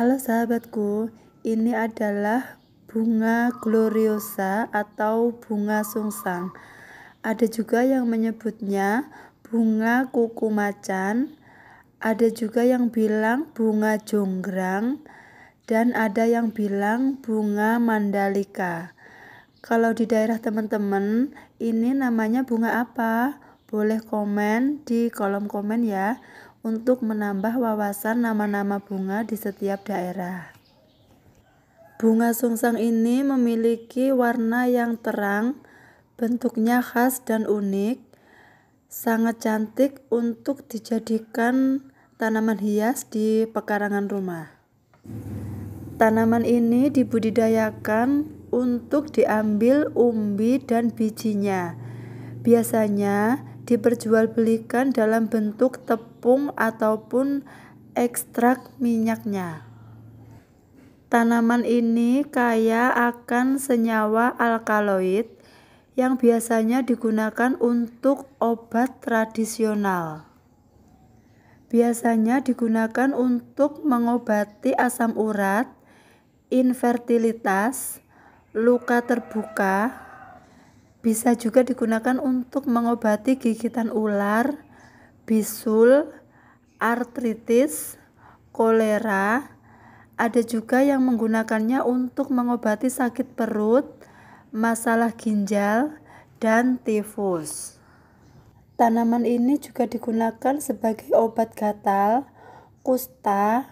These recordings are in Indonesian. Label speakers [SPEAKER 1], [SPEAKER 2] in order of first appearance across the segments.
[SPEAKER 1] Halo sahabatku, ini adalah bunga gloriosa atau bunga sungsang. Ada juga yang menyebutnya bunga kuku macan, ada juga yang bilang bunga jonggrang, dan ada yang bilang bunga mandalika. Kalau di daerah teman-teman, ini namanya bunga apa? Boleh komen di kolom komen ya untuk menambah wawasan nama-nama bunga di setiap daerah. Bunga sungsang ini memiliki warna yang terang, bentuknya khas dan unik, sangat cantik untuk dijadikan tanaman hias di pekarangan rumah. Tanaman ini dibudidayakan untuk diambil umbi dan bijinya. Biasanya diperjualbelikan dalam bentuk tepung ataupun ekstrak minyaknya. Tanaman ini kaya akan senyawa alkaloid yang biasanya digunakan untuk obat tradisional. Biasanya digunakan untuk mengobati asam urat, infertilitas, luka terbuka, bisa juga digunakan untuk mengobati gigitan ular, bisul, artritis, kolera. Ada juga yang menggunakannya untuk mengobati sakit perut, masalah ginjal, dan tifus. Tanaman ini juga digunakan sebagai obat gatal, kusta,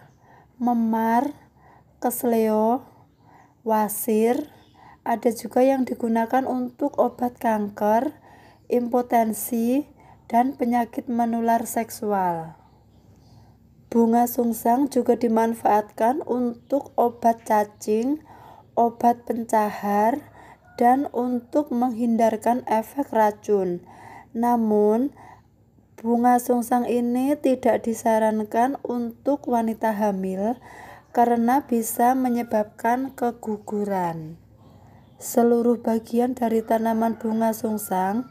[SPEAKER 1] memar, kesleo, wasir, ada juga yang digunakan untuk obat kanker, impotensi, dan penyakit menular seksual. Bunga sungsang juga dimanfaatkan untuk obat cacing, obat pencahar, dan untuk menghindarkan efek racun. Namun, bunga sungsang ini tidak disarankan untuk wanita hamil karena bisa menyebabkan keguguran. Seluruh bagian dari tanaman bunga sungsang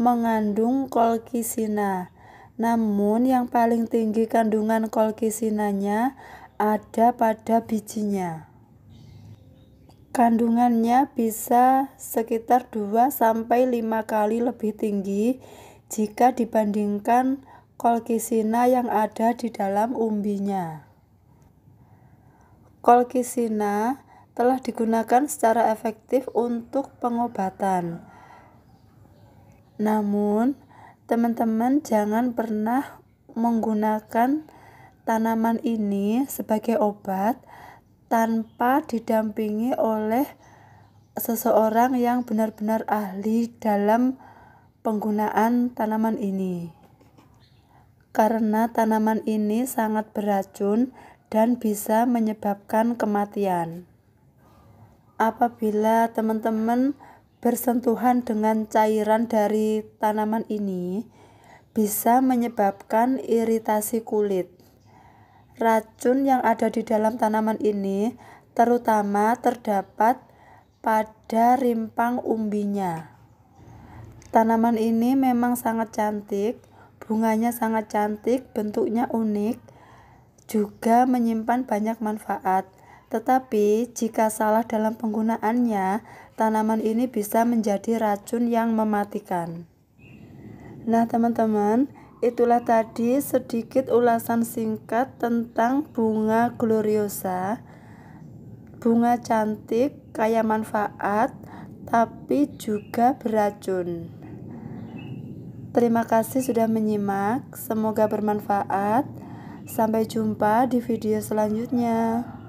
[SPEAKER 1] mengandung kolkisina. Namun yang paling tinggi kandungan kolkisinanya ada pada bijinya. Kandungannya bisa sekitar 2 sampai 5 kali lebih tinggi jika dibandingkan kolkisina yang ada di dalam umbinya. Kolkisina telah digunakan secara efektif untuk pengobatan. Namun, teman-teman jangan pernah menggunakan tanaman ini sebagai obat tanpa didampingi oleh seseorang yang benar-benar ahli dalam penggunaan tanaman ini. Karena tanaman ini sangat beracun dan bisa menyebabkan kematian apabila teman-teman bersentuhan dengan cairan dari tanaman ini bisa menyebabkan iritasi kulit. Racun yang ada di dalam tanaman ini terutama terdapat pada rimpang umbinya. Tanaman ini memang sangat cantik, bunganya sangat cantik, bentuknya unik, juga menyimpan banyak manfaat. Tetapi, jika salah dalam penggunaannya, tanaman ini bisa menjadi racun yang mematikan. Nah, teman-teman, itulah tadi sedikit ulasan singkat tentang bunga gloriosa. Bunga cantik, kaya manfaat, tapi juga beracun. Terima kasih sudah menyimak, semoga bermanfaat. Sampai jumpa di video selanjutnya.